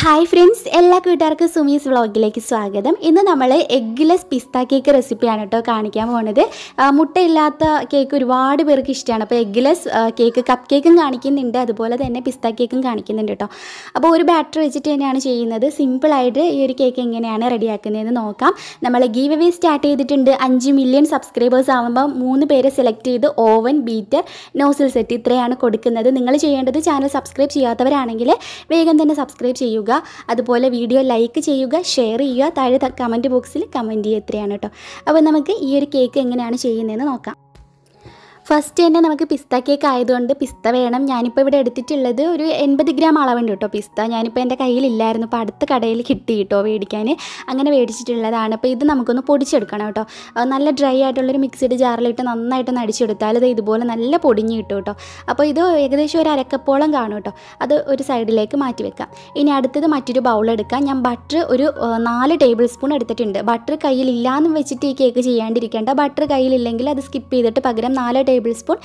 hi friends എല്ലാ കൂട്ടുകാർക്കും സുമീസ് വ്ളോഗിലേക്ക് സ്വാഗതം ഇന്ന് നമ്മൾ എഗ്ഗ്ലെസ് പിസ്ത കേക്ക് റെസിപ്പിയാണ് കേട്ടോ കാണിക്കാൻ പോകുന്നത് മുട്ടയില്ലാത്ത കേക്ക് ഒരുപാട് പേർക്ക് ഇഷ്ടമാണ് അപ്പോൾ എഗ്ഗ്ലെസ് കേക്ക് കപ്പ് കേക്കും കാണിക്കുന്നുണ്ട് അതുപോലെ തന്നെ പിസ്ത കേക്കും കാണിക്കുന്നുണ്ട് കേട്ടോ അപ്പോൾ ഒരു ബാറ്റർ വെച്ചിട്ട് തന്നെയാണ് ചെയ്യുന്നത് സിമ്പിളായിട്ട് ഈ ഒരു കേക്ക് എങ്ങനെയാണ് റെഡിയാക്കുന്നതെന്ന് നോക്കാം നമ്മൾ ഗീവ് അവേ സ്റ്റാർട്ട് ചെയ്തിട്ടുണ്ട് അഞ്ച് മില്യൺ സബ്സ്ക്രൈബേഴ്സ് ആകുമ്പോൾ മൂന്ന് പേരെ സെലക്ട് ചെയ്ത് ഓവൻ ബീറ്റർ നോസിൽ സെറ്റ് ഇത്രയാണ് കൊടുക്കുന്നത് നിങ്ങൾ ചെയ്യേണ്ടത് ചാനൽ സബ്സ്ക്രൈബ് ചെയ്യാത്തവരാണെങ്കിൽ വേഗം തന്നെ സബ്സ്ക്രൈബ് ചെയ്യുക ചെയ്യുക അതുപോലെ വീഡിയോ ലൈക്ക് ചെയ്യുക ഷെയർ ചെയ്യുക താഴെ കമൻറ്റ് ബോക്സിൽ കമൻറ്റ് ചെയ്യുക എത്രയാണ് കേട്ടോ അപ്പോൾ നമുക്ക് ഈ ഒരു കേക്ക് എങ്ങനെയാണ് ചെയ്യുന്നതെന്ന് നോക്കാം ഫസ്റ്റ് തന്നെ നമുക്ക് പിസ്ത കേക്ക് ആയതുകൊണ്ട് പിസ്ത വേണം ഞാനിപ്പോൾ ഇവിടെ എടുത്തിട്ടുള്ളത് ഒരു എൺപത് ഗ്രാം അളവുണ്ട് കേട്ടോ പിസ്ത ഞാനിപ്പോൾ എൻ്റെ കയ്യിലില്ലായിരുന്നു അപ്പോൾ അടുത്ത കടയിൽ കിട്ടി കേട്ടോ മേടിക്കാൻ അങ്ങനെ മേടിച്ചിട്ടുള്ളതാണ് അപ്പോൾ ഇത് നമുക്കൊന്ന് പൊടിച്ചെടുക്കണം കേട്ടോ നല്ല ഡ്രൈ ആയിട്ടുള്ളൊരു മിക്സിഡ് ജാറിലിട്ട് നന്നായിട്ടൊന്ന് അടിച്ചെടുത്താൽ അത് ഇതുപോലെ നല്ല പൊടിഞ്ഞ് കിട്ടും കേട്ടോ അപ്പോൾ ഇത് ഏകദേശം ഒരു അരക്കപ്പോളം കാണും കേട്ടോ അത് ഒരു സൈഡിലേക്ക് മാറ്റി വെക്കാം ഇനി അടുത്തത് മറ്റൊരു ബൗൾ എടുക്കാം ഞാൻ ബട്ടർ ഒരു നാല് ടേബിൾ സ്പൂൺ എടുത്തിട്ടുണ്ട് ബട്ടർ കയ്യിലില്ലാന്ന് വെച്ചിട്ട് ഈ കേക്ക് ചെയ്യാണ്ടിരിക്കേണ്ട ബട്ടർ കയ്യിലില്ലെങ്കിൽ അത് സ്കിപ്പ് ചെയ്തിട്ട് പകരം നാല് ടേബിൾ ടേബിൾ സ്പൂൺ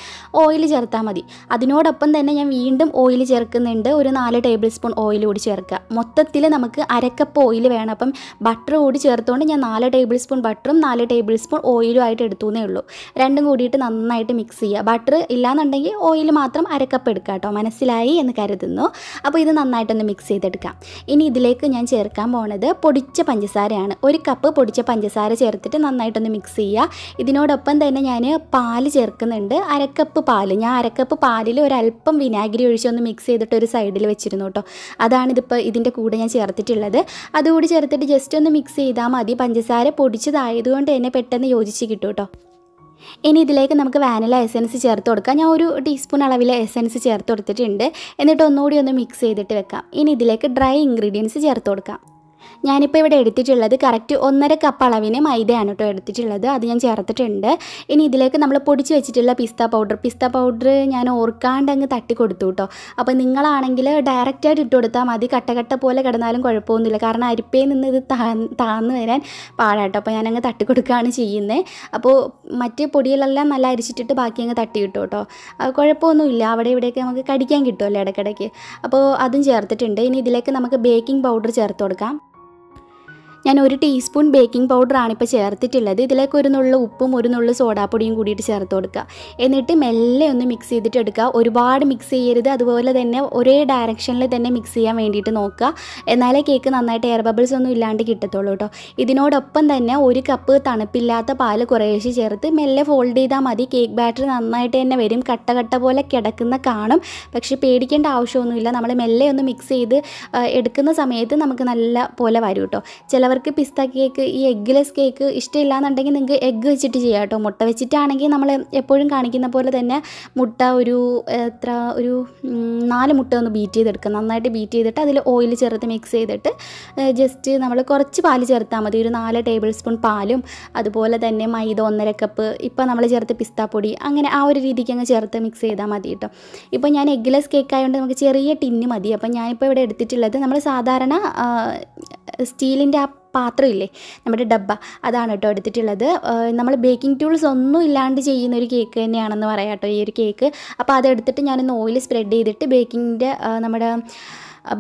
ഓയിൽ ചേർത്താൽ മതി അതിനോടൊപ്പം തന്നെ ഞാൻ വീണ്ടും ഓയിൽ ചേർക്കുന്നുണ്ട് ഒരു നാല് ടേബിൾ സ്പൂൺ ഓയിൽ കൂടി ചേർക്കുക മൊത്തത്തിൽ നമുക്ക് അരക്കപ്പ് ഓയിൽ വേണം അപ്പം ബട്ടർ കൂടി ചേർത്തുകൊണ്ട് ഞാൻ നാല് ടേബിൾ സ്പൂൺ ബട്ടറും നാല് ടേബിൾ സ്പൂൺ ഓയിലും ആയിട്ട് എടുത്തുന്നേ ഉള്ളൂ രണ്ടും കൂടിയിട്ട് നന്നായിട്ട് മിക്സ് ചെയ്യുക ബട്ടർ ഇല്ലാന്നുണ്ടെങ്കിൽ ഓയിൽ മാത്രം അരക്കപ്പ് എടുക്കുക കേട്ടോ മനസ്സിലായി എന്ന് കരുതുന്നു അപ്പോൾ ഇത് നന്നായിട്ടൊന്ന് മിക്സ് ചെയ്തെടുക്കാം ഇനി ഇതിലേക്ക് ഞാൻ ചേർക്കാൻ പോണത് പൊടിച്ച പഞ്ചസാരയാണ് ഒരു കപ്പ് പൊടിച്ച പഞ്ചസാര ചേർത്തിട്ട് നന്നായിട്ടൊന്ന് മിക്സ് ചെയ്യുക ഇതിനോടൊപ്പം തന്നെ ഞാൻ പാല് ചേർക്കുന്നുണ്ട് എടുത്തിട്ടുണ്ട് അരക്കപ്പ് പാൽ ഞാൻ അരക്കപ്പ് പാലിൽ ഒരല്പം വിനാഗിരി ഒഴിച്ച് ഒന്ന് മിക്സ് ചെയ്തിട്ട് ഒരു സൈഡിൽ വെച്ചിരുന്നു കേട്ടോ അതാണിതിപ്പോൾ ഇതിൻ്റെ കൂടെ ഞാൻ ചേർത്തിട്ടുള്ളത് അതുകൂടി ചേർത്തിട്ട് ജസ്റ്റ് ഒന്ന് മിക്സ് ചെയ്താൽ മതി പഞ്ചസാര പൊടിച്ചതായതുകൊണ്ട് തന്നെ പെട്ടെന്ന് യോജിച്ച് കിട്ടും കേട്ടോ ഇനി ഇതിലേക്ക് നമുക്ക് വാനില എസൻസ് ചേർത്ത് കൊടുക്കാം ഞാൻ ഒരു ടീസ്പൂൺ അളവിൽ എസൻസ് ചേർത്ത് കൊടുത്തിട്ടുണ്ട് എന്നിട്ട് ഒന്നുകൂടി ഒന്ന് മിക്സ് ചെയ്തിട്ട് വെക്കാം ഇനി ഇതിലേക്ക് ഡ്രൈ ഇൻഗ്രീഡിയൻസ് ചേർത്ത് കൊടുക്കാം ഞാനിപ്പോൾ ഇവിടെ എടുത്തിട്ടുള്ളത് കറക്റ്റ് ഒന്നര കപ്പ് അളവിന് മൈദയാണ് കേട്ടോ എടുത്തിട്ടുള്ളത് അത് ഞാൻ ചേർത്തിട്ടുണ്ട് ഇനി ഇതിലേക്ക് നമ്മൾ പൊടിച്ച് വെച്ചിട്ടുള്ള പിസ്ത പൗഡർ പിസ്ത പൗഡർ ഞാൻ ഓർക്കാണ്ട് അങ്ങ് തട്ടി കൊടുത്തു കേട്ടോ അപ്പോൾ നിങ്ങളാണെങ്കിൽ ഡയറക്റ്റായിട്ട് ഇട്ട് കൊടുത്താൽ മതി കട്ടകട്ട പോലെ കിടന്നാലും കുഴപ്പമൊന്നുമില്ല കാരണം അരിപ്പയിൽ നിന്ന് ഇത് താന്ന് വരാൻ പാടാട്ടോ അപ്പോൾ ഞാനങ്ങ് തട്ടി കൊടുക്കുകയാണ് ചെയ്യുന്നത് അപ്പോൾ മറ്റ് പൊടികളെല്ലാം നല്ല അരിച്ചിട്ടിട്ട് ബാക്കി അങ്ങ് തട്ടി കിട്ടും കേട്ടോ കുഴപ്പമൊന്നുമില്ല അവിടെ ഇവിടെയൊക്കെ നമുക്ക് കടിക്കാൻ കിട്ടുമല്ലോ ഇടയ്ക്കിടയ്ക്ക് അപ്പോൾ അതും ചേർത്തിട്ടുണ്ട് ഇനി ഇതിലേക്ക് നമുക്ക് ബേക്കിംഗ് പൗഡർ ചേർത്ത് കൊടുക്കാം ഞാൻ ഒരു ടീസ്പൂൺ ബേക്കിംഗ് പൗഡറാണ് ഇപ്പോൾ ചേർത്തിട്ടുള്ളത് ഇതിലേക്ക് ഒരു നുള്ളു ഉപ്പും ഒരു നുള്ളു സോഡാപ്പൊടിയും കൂടിയിട്ട് ചേർത്ത് കൊടുക്കുക എന്നിട്ട് മെല്ലെ ഒന്ന് മിക്സ് ചെയ്തിട്ട് എടുക്കുക ഒരുപാട് മിക്സ് ചെയ്യരുത് അതുപോലെ തന്നെ ഒരേ ഡയറക്ഷനിൽ തന്നെ മിക്സ് ചെയ്യാൻ വേണ്ടിയിട്ട് നോക്കുക എന്നാലേ കേക്ക് നന്നായിട്ട് എയർ ബബിൾസ് ഒന്നും ഇല്ലാണ്ട് കിട്ടത്തുള്ളൂ കേട്ടോ ഇതിനോടൊപ്പം തന്നെ ഒരു കപ്പ് തണുപ്പില്ലാത്ത പാൽ കുറേശ്ശെ ചേർത്ത് മെല്ലെ ഫോൾഡ് ചെയ്താൽ മതി കേക്ക് ബാറ്റർ നന്നായിട്ട് തന്നെ വരും കട്ട കട്ട പോലെ കിടക്കുന്ന കാണും പക്ഷേ പേടിക്കേണ്ട ആവശ്യമൊന്നുമില്ല നമ്മൾ മെല്ലെ ഒന്ന് മിക്സ് ചെയ്ത് എടുക്കുന്ന സമയത്ത് നമുക്ക് നല്ല പോലെ വരും കേട്ടോ ചിലവർ അവർക്ക് പിസ്ത കേക്ക് ഈ എഗ്ഗ്ലെസ് കേക്ക് ഇഷ്ടമില്ല എന്നുണ്ടെങ്കിൽ നിങ്ങൾക്ക് എഗ്ഗ് വെച്ചിട്ട് ചെയ്യാം കേട്ടോ മുട്ട വെച്ചിട്ടാണെങ്കിൽ നമ്മൾ എപ്പോഴും കാണിക്കുന്ന പോലെ തന്നെ മുട്ട ഒരു എത്ര ഒരു നാല് മുട്ട ഒന്ന് ബീറ്റ് ചെയ്തെടുക്കുക നന്നായിട്ട് ബീറ്റ് ചെയ്തിട്ട് അതിൽ ഓയിൽ ചേർത്ത് മിക്സ് ചെയ്തിട്ട് ജസ്റ്റ് നമ്മൾ കുറച്ച് പാല് ചേർത്താൽ മതി ഒരു നാല് ടേബിൾ സ്പൂൺ പാലും അതുപോലെ തന്നെ മൈദ ഒന്നര കപ്പ് ഇപ്പോൾ നമ്മൾ ചേർത്ത് പിസ്താപ്പൊടി അങ്ങനെ ആ ഒരു രീതിക്ക് അങ്ങ് ചേർത്ത് മിക്സ് ചെയ്താൽ മതി കേട്ടോ ഇപ്പോൾ ഞാൻ എഗ്ഗ്ലെസ് കേക്ക് ആയതുകൊണ്ട് നമുക്ക് ചെറിയ ടിന്ന് മതി അപ്പോൾ ഞാനിപ്പോൾ ഇവിടെ എടുത്തിട്ടുള്ളത് നമ്മൾ സാധാരണ സ്റ്റീലിൻ്റെ ആ പാത്രമില്ലേ നമ്മുടെ ഡബ്ബ അതാണ് കേട്ടോ എടുത്തിട്ടുള്ളത് നമ്മൾ ബേക്കിംഗ് ടൂൾസ് ഒന്നും ഇല്ലാണ്ട് ചെയ്യുന്ന ഒരു കേക്ക് തന്നെയാണെന്ന് പറയാം കേട്ടോ ഈ ഒരു കേക്ക് അപ്പോൾ അതെടുത്തിട്ട് ഞാനൊന്ന് ഓയിൽ സ്പ്രെഡ് ചെയ്തിട്ട് ബേക്കിങ്ങിൻ്റെ നമ്മുടെ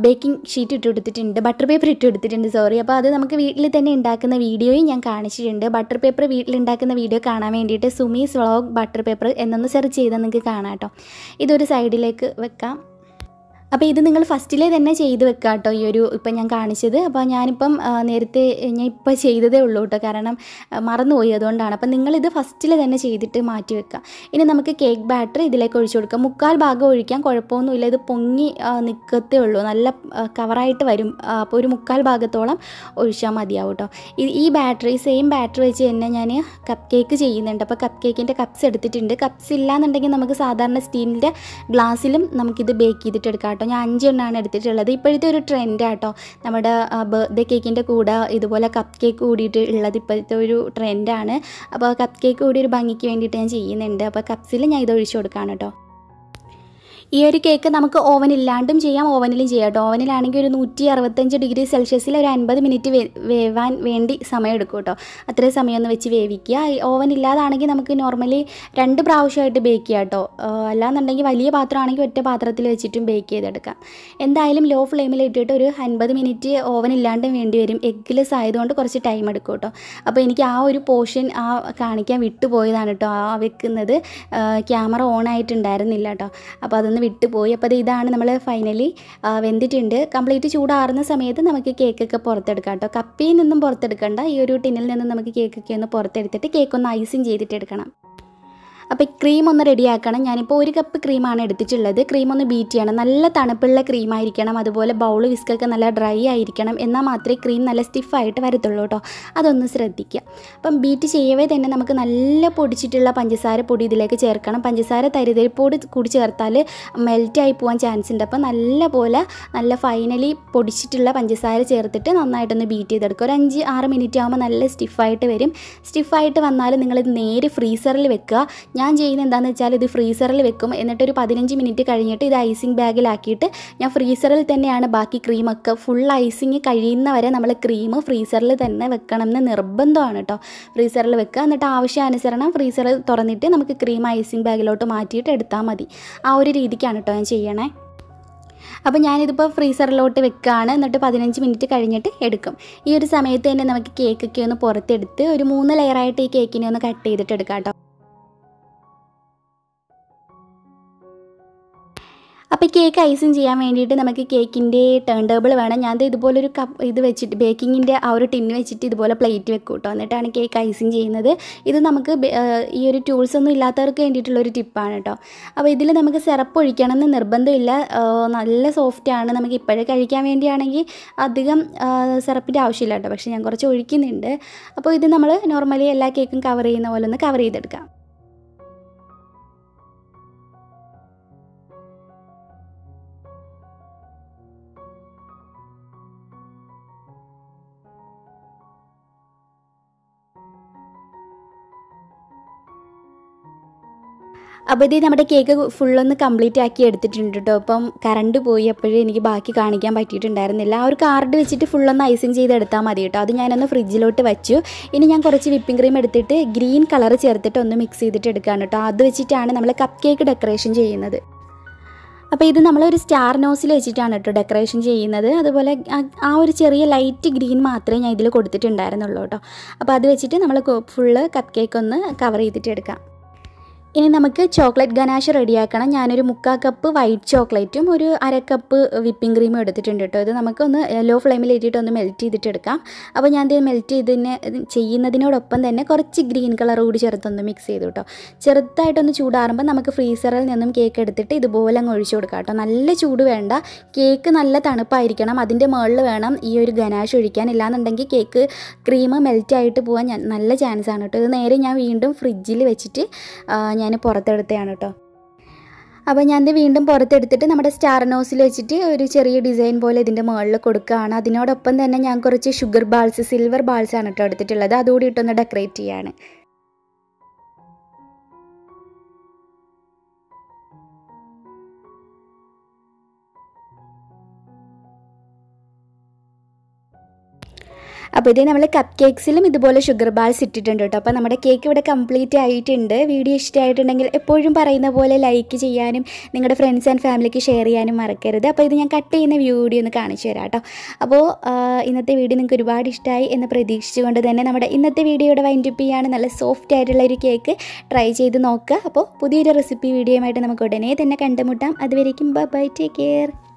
ബേക്കിംഗ് ഷീറ്റ് ഇട്ട് കൊടുത്തിട്ടുണ്ട് ബട്ടർ പേപ്പർ ഇട്ട് കൊടുത്തിട്ടുണ്ട് സോറി അപ്പോൾ അത് നമുക്ക് വീട്ടിൽ തന്നെ ഉണ്ടാക്കുന്ന വീഡിയോയും ഞാൻ കാണിച്ചിട്ടുണ്ട് ബട്ടർ പേപ്പർ വീട്ടിലുണ്ടാക്കുന്ന വീഡിയോ കാണാൻ വേണ്ടിയിട്ട് സുമീസ് വ്ളോഗ് ബട്ടർ പേപ്പർ എന്നൊന്ന് സെർച്ച് ചെയ്താൽ നിങ്ങൾക്ക് കാണാം കേട്ടോ ഇതൊരു സൈഡിലേക്ക് വെക്കാം അപ്പോൾ ഇത് നിങ്ങൾ ഫസ്റ്റിലേ തന്നെ ചെയ്ത് വെക്കുക കേട്ടോ ഈ ഒരു ഇപ്പം ഞാൻ കാണിച്ചത് അപ്പോൾ ഞാനിപ്പം നേരത്തെ ഞാൻ ഇപ്പം ചെയ്തതേ ഉള്ളൂ കേട്ടോ കാരണം മറന്നുപോയി അതുകൊണ്ടാണ് അപ്പം നിങ്ങളിത് ഫസ്റ്റിൽ തന്നെ ചെയ്തിട്ട് മാറ്റി വെക്കുക ഇനി നമുക്ക് കേക്ക് ബാറ്റർ ഇതിലേക്ക് ഒഴിച്ചു കൊടുക്കാം മുക്കാൽ ഭാഗം ഒഴിക്കാൻ കുഴപ്പമൊന്നുമില്ല ഇത് പൊങ്ങി നിൽക്കത്തേ ഉള്ളൂ നല്ല കവറായിട്ട് വരും അപ്പോൾ ഒരു മുക്കാൽ ഭാഗത്തോളം ഒഴിച്ചാൽ മതിയാവും കേട്ടോ ഈ ബാറ്ററി സെയിം ബാറ്ററി വെച്ച് തന്നെ ഞാൻ കപ്പ് കേക്ക് ചെയ്യുന്നുണ്ട് അപ്പോൾ കപ്പ് കേക്കിൻ്റെ കപ്സ് എടുത്തിട്ടുണ്ട് കപ്സ് ഇല്ലാന്നുണ്ടെങ്കിൽ നമുക്ക് സാധാരണ സ്റ്റീലിൻ്റെ ഗ്ലാസ്സിലും നമുക്കിത് ബേക്ക് ചെയ്തിട്ട് എടുക്കാം അപ്പോൾ ഞാൻ അഞ്ചെണ്ണമാണ് എടുത്തിട്ടുള്ളത് ഇപ്പോഴത്തെ ഒരു ട്രെൻഡാട്ടോ നമ്മുടെ ബർത്ത്ഡേ കേക്കിൻ്റെ കൂടെ ഇതുപോലെ കപ്പ് കേക്ക് കൂടിയിട്ട് ഉള്ളത് ഇപ്പോഴത്തെ ഒരു ട്രെൻഡാണ് അപ്പോൾ കപ്പ് കേക്ക് കൂടി ഒരു ഭംഗിക്ക് വേണ്ടിയിട്ട് ഞാൻ ചെയ്യുന്നുണ്ട് അപ്പോൾ കപ്സിൽ ഞാൻ ഇത് ഒഴിച്ചു കൊടുക്കാണ് കേട്ടോ ഈ ഒരു കേക്ക് നമുക്ക് ഓവനില്ലാണ്ടും ചെയ്യാം ഓവനിലും ചെയ്യാം കേട്ടോ ഓവനിലാണെങ്കിൽ ഒരു നൂറ്റി അറുപത്തഞ്ച് ഡിഗ്രി സെൽഷ്യസിൽ ഒരു അൻപത് മിനിറ്റ് വേവാൻ വേണ്ടി സമയം എടുക്കും കേട്ടോ അത്രയും സമയം ഒന്ന് വെച്ച് വേവിക്കുക ഓവൻ ഇല്ലാതാണെങ്കിൽ നമുക്ക് നോർമലി രണ്ട് പ്രാവശ്യമായിട്ട് ബേക്ക് ചെയ്യാം കേട്ടോ അല്ലാന്നുണ്ടെങ്കിൽ വലിയ പാത്രമാണെങ്കിൽ ഒറ്റ പാത്രത്തിൽ വെച്ചിട്ടും ബേക്ക് ചെയ്തെടുക്കാം എന്തായാലും ലോ ഫ്ലെയിമിൽ ഇട്ടിട്ട് ഒരു അൻപത് മിനിറ്റ് ഓവൻ ഇല്ലാണ്ടും വേണ്ടി വരും എഗ്ഗ്ലെസ് ആയതുകൊണ്ട് കുറച്ച് ടൈം എടുക്കും കേട്ടോ അപ്പോൾ എനിക്ക് ആ ഒരു പോർഷൻ ആ കാണിക്കാൻ വിട്ടുപോയതാണ് കേട്ടോ ആ വെക്കുന്നത് ക്യാമറ ഓൺ ആയിട്ടുണ്ടായിരുന്നില്ല കേട്ടോ അപ്പോൾ ഒന്ന് പോയി അപ്പോൾ അത് ഇതാണ് നമ്മൾ ഫൈനലി വെന്തിട്ടുണ്ട് കംപ്ലീറ്റ് ചൂടാറുന്ന സമയത്ത് നമുക്ക് കേക്കൊക്കെ പുറത്തെടുക്കാം കേട്ടോ കപ്പിയിൽ നിന്നും പുറത്തെടുക്കണ്ട ഈ ഒരു ടിന്നിൽ നിന്നും നമുക്ക് കേക്കൊക്കെ ഒന്ന് പുറത്തെടുത്തിട്ട് കേക്കൊന്ന് ഐസിങ് ചെയ്തിട്ട് എടുക്കണം അപ്പോൾ ക്രീം ഒന്ന് റെഡിയാക്കണം ഞാനിപ്പോൾ ഒരു കപ്പ് ക്രീമാണ് എടുത്തിട്ടുള്ളത് ക്രീം ഒന്ന് ബീറ്റ് ചെയ്യണം നല്ല തണുപ്പുള്ള ക്രീം ആയിരിക്കണം അതുപോലെ ബൗൾ വിസ്കൊക്കെ നല്ല ഡ്രൈ ആയിരിക്കണം എന്നാൽ മാത്രമേ ക്രീം നല്ല സ്റ്റിഫായിട്ട് വരത്തുള്ളൂ കേട്ടോ അതൊന്ന് ശ്രദ്ധിക്കുക അപ്പം ബീറ്റ് ചെയ്യവേ തന്നെ നമുക്ക് നല്ല പൊടിച്ചിട്ടുള്ള പഞ്ചസാര പൊടി ഇതിലേക്ക് ചേർക്കണം പഞ്ചസാര തരിതരിപ്പോട് കൂടി ചേർത്താൽ മെൽറ്റായി പോകാൻ ചാൻസ് ഉണ്ട് അപ്പോൾ നല്ല പോലെ നല്ല ഫൈനലി പൊടിച്ചിട്ടുള്ള പഞ്ചസാര ചേർത്തിട്ട് നന്നായിട്ടൊന്ന് ബീറ്റ് ചെയ്തെടുക്കുക ഒരു അഞ്ച് ആറ് മിനിറ്റ് ആകുമ്പോൾ നല്ല സ്റ്റിഫായിട്ട് വരും സ്റ്റിഫായിട്ട് വന്നാൽ നിങ്ങളിത് നേരെ ഫ്രീസറിൽ വെക്കുക ഞാൻ ചെയ്യുന്നത് എന്താണെന്ന് വെച്ചാൽ ഇത് ഫ്രീസറിൽ വെക്കും എന്നിട്ട് ഒരു പതിനഞ്ച് മിനിറ്റ് കഴിഞ്ഞിട്ട് ഇത് ഐസിങ് ബാഗിലാക്കിയിട്ട് ഞാൻ ഫ്രീസറിൽ തന്നെയാണ് ബാക്കി ക്രീമൊക്കെ ഫുൾ ഐസിങ് കഴിയുന്ന വരെ നമ്മൾ ക്രീം ഫ്രീസറിൽ തന്നെ വെക്കണം എന്ന് നിർബന്ധമാണ് കേട്ടോ ഫ്രീസറിൽ വെക്കുക എന്നിട്ട് ആവശ്യാനുസരണം ഫ്രീസർ തുറന്നിട്ട് നമുക്ക് ക്രീം ഐസിങ് ബാഗിലോട്ട് മാറ്റിയിട്ട് എടുത്താൽ മതി ആ ഒരു രീതിക്കാണ് കേട്ടോ ഞാൻ ചെയ്യണേ അപ്പോൾ ഞാനിതിപ്പോൾ ഫ്രീസറിലോട്ട് വെക്കുകയാണ് എന്നിട്ട് പതിനഞ്ച് മിനിറ്റ് കഴിഞ്ഞിട്ട് എടുക്കും ഈ ഒരു സമയത്ത് തന്നെ നമുക്ക് കേക്കൊക്കെ ഒന്ന് പുറത്തെടുത്ത് ഒരു മൂന്ന് ലെയറായിട്ട് ഈ കേക്കിനെ ഒന്ന് കട്ട് ചെയ്തിട്ട് എടുക്കാം കേട്ടോ അപ്പോൾ കേക്ക് ഐസിങ് ചെയ്യാൻ വേണ്ടിയിട്ട് നമുക്ക് കേക്കിൻ്റെ ടേൺ ടേബിൾ വേണം ഞാൻ ഇതുപോലൊരു കപ്പ് ഇത് വെച്ചിട്ട് ബേക്കിങ്ങിൻ്റെ ആ ഒരു ടിന്ന് വെച്ചിട്ട് ഇതുപോലെ പ്ലേറ്റ് വെക്കും കേട്ടോ എന്നിട്ടാണ് കേക്ക് ഐസിങ് ചെയ്യുന്നത് ഇത് നമുക്ക് ഈ ഒരു ടൂൾസ് ഒന്നും ഇല്ലാത്തവർക്ക് വേണ്ടിയിട്ടുള്ളൊരു ടിപ്പാണ് കേട്ടോ അപ്പോൾ ഇതിൽ നമുക്ക് സിറപ്പ് എന്ന് നിർബന്ധമില്ല നല്ല സോഫ്റ്റാണ് നമുക്ക് ഇപ്പോഴേ കഴിക്കാൻ വേണ്ടിയാണെങ്കിൽ അധികം സിറപ്പിൻ്റെ ആവശ്യമില്ല കേട്ടോ പക്ഷേ ഞാൻ കുറച്ച് ഒഴിക്കുന്നുണ്ട് അപ്പോൾ ഇത് നമ്മൾ നോർമലി എല്ലാ കേക്കും കവർ ചെയ്യുന്ന പോലെ ഒന്ന് കവർ ചെയ്തെടുക്കാം അപ്പോൾ ഇത് നമ്മുടെ കേക്ക് ഫുള്ളൊന്ന് കംപ്ലീറ്റ് ആക്കി എടുത്തിട്ടുണ്ട് കേട്ടോ അപ്പം കറണ്ട് പോയി അപ്പോഴേ എനിക്ക് ബാക്കി കാണിക്കാൻ പറ്റിയിട്ടുണ്ടായിരുന്നില്ല ആ ഒരു കാർഡ് വെച്ചിട്ട് ഫുള്ളൊന്ന് ഐസിങ് ചെയ്ത് എടുത്താൽ മതി കേട്ടോ അത് ഞാനൊന്ന് ഫ്രിഡ്ജിലോട്ട് വെച്ചു ഇനി ഞാൻ കുറച്ച് വിപ്പിംഗ് ക്രീം എടുത്തിട്ട് ഗ്രീൻ കളർ ചേർത്തിട്ട് ഒന്ന് മിക്സ് ചെയ്തിട്ട് എടുക്കുകയാണ് കേട്ടോ അത് വെച്ചിട്ടാണ് നമ്മൾ കപ്പ് കേക്ക് ഡെക്കറേഷൻ ചെയ്യുന്നത് അപ്പോൾ ഇത് നമ്മളൊരു സ്റ്റാർ നോസിൽ വെച്ചിട്ടാണ് കേട്ടോ ഡെക്കറേഷൻ ചെയ്യുന്നത് അതുപോലെ ആ ഒരു ചെറിയ ലൈറ്റ് ഗ്രീൻ മാത്രമേ ഞാൻ ഇതിൽ കൊടുത്തിട്ടുണ്ടായിരുന്നുള്ളൂ കേട്ടോ അപ്പോൾ അത് വെച്ചിട്ട് നമ്മൾ ഫുള്ള് കപ്പ് കേക്ക് ഒന്ന് കവർ ചെയ്തിട്ട് എടുക്കാം ഇനി നമുക്ക് ചോക്ലേറ്റ് ഗനാഷ് റെഡിയാക്കണം ഞാനൊരു മുക്കാൽ കപ്പ് വൈറ്റ് ചോക്ലേറ്റും ഒരു അര കപ്പ് വിപ്പിംഗ് ക്രീമും എടുത്തിട്ടുണ്ട് കേട്ടോ ഇത് നമുക്കൊന്ന് ലോ ഫ്ലെയിമിൽ ഇട്ടിട്ട് ഒന്ന് മെൽറ്റ് ചെയ്തിട്ട് എടുക്കാം അപ്പോൾ ഞാൻ ഇത് മെൽറ്റ് ചെയ്തതിനെ ചെയ്യുന്നതിനോടൊപ്പം തന്നെ കുറച്ച് ഗ്രീൻ കളർ കൂടി ചെറുത്തൊന്ന് മിക്സ് ചെയ്തു കേട്ടോ ചെറുതായിട്ടൊന്ന് ചൂടാറുമ്പോൾ നമുക്ക് ഫ്രീസറിൽ നിന്നും കേക്ക് എടുത്തിട്ട് ഇതുപോലെ അങ്ങ് ഒഴിച്ചു കൊടുക്കാം കേട്ടോ നല്ല ചൂട് വേണ്ട കേക്ക് നല്ല തണുപ്പായിരിക്കണം അതിൻ്റെ മുകളിൽ വേണം ഈ ഒരു ഗനാഷ് ഒഴിക്കാൻ ഇല്ലാന്നുണ്ടെങ്കിൽ കേക്ക് ക്രീം മെൽറ്റ് ആയിട്ട് പോകാൻ നല്ല ചാൻസാണ് കേട്ടോ ഇത് നേരെ ഞാൻ വീണ്ടും ഫ്രിഡ്ജിൽ വെച്ചിട്ട് ഞാൻ പുറത്തെടുത്തതാണ് കേട്ടോ അപ്പോൾ ഞാനിത് വീണ്ടും പുറത്തെടുത്തിട്ട് നമ്മുടെ സ്റ്റാർ നോസിൽ വെച്ചിട്ട് ഒരു ചെറിയ ഡിസൈൻ പോലെ ഇതിൻ്റെ മുകളിൽ കൊടുക്കുകയാണ് അതിനോടൊപ്പം തന്നെ ഞാൻ കുറച്ച് ഷുഗർ ബാൾസ് സിൽവർ ബാൾസാണ് കേട്ടോ എടുത്തിട്ടുള്ളത് അതുകൂടി ഇട്ടൊന്ന് ഡെക്കറേറ്റ് ചെയ്യാണ് അപ്പോൾ ഇതേ നമ്മൾ കപ്പ് കേക്ക്സിലും ഇതുപോലെ ഷുഗർ ബാൾസ് ഇട്ടിട്ടുണ്ട് കേട്ടോ അപ്പോൾ നമ്മുടെ കേക്ക് ഇവിടെ കംപ്ലീറ്റ് ആയിട്ടുണ്ട് വീഡിയോ ഇഷ്ടമായിട്ടുണ്ടെങ്കിൽ എപ്പോഴും പറയുന്ന പോലെ ലൈക്ക് ചെയ്യാനും നിങ്ങളുടെ ഫ്രണ്ട്സ് ആൻഡ് ഫാമിലിക്ക് ഷെയർ ചെയ്യാനും മറക്കരുത് അപ്പോൾ ഇത് ഞാൻ കട്ട് ചെയ്യുന്ന വീഡിയോ ഒന്ന് കാണിച്ചു തരാം കേട്ടോ അപ്പോൾ ഇന്നത്തെ വീഡിയോ നിങ്ങൾക്ക് ഒരുപാട് ഇഷ്ടമായി എന്ന് പ്രതീക്ഷിച്ചുകൊണ്ട് തന്നെ നമ്മുടെ ഇന്നത്തെ വീഡിയോയുടെ വൈൻഡപ്പ് ചെയ്യാണ് നല്ല സോഫ്റ്റ് ആയിട്ടുള്ള ഒരു കേക്ക് ട്രൈ ചെയ്ത് നോക്കുക അപ്പോൾ പുതിയൊരു റെസിപ്പി വീഡിയോയുമായിട്ട് നമുക്ക് ഉടനെ തന്നെ കണ്ടുമുട്ടാം അതുവരേക്കും ബൈ ടേക്ക് കെയർ